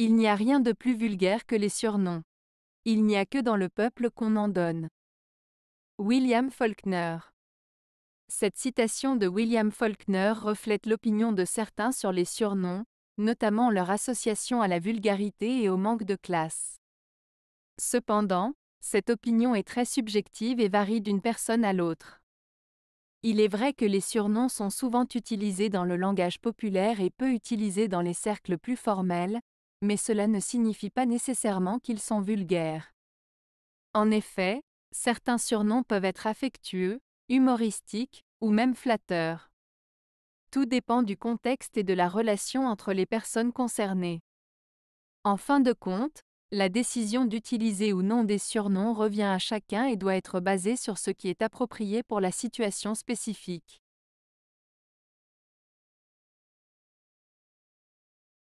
Il n'y a rien de plus vulgaire que les surnoms. Il n'y a que dans le peuple qu'on en donne. William Faulkner Cette citation de William Faulkner reflète l'opinion de certains sur les surnoms, notamment leur association à la vulgarité et au manque de classe. Cependant, cette opinion est très subjective et varie d'une personne à l'autre. Il est vrai que les surnoms sont souvent utilisés dans le langage populaire et peu utilisés dans les cercles plus formels, mais cela ne signifie pas nécessairement qu'ils sont vulgaires. En effet, certains surnoms peuvent être affectueux, humoristiques, ou même flatteurs. Tout dépend du contexte et de la relation entre les personnes concernées. En fin de compte, la décision d'utiliser ou non des surnoms revient à chacun et doit être basée sur ce qui est approprié pour la situation spécifique.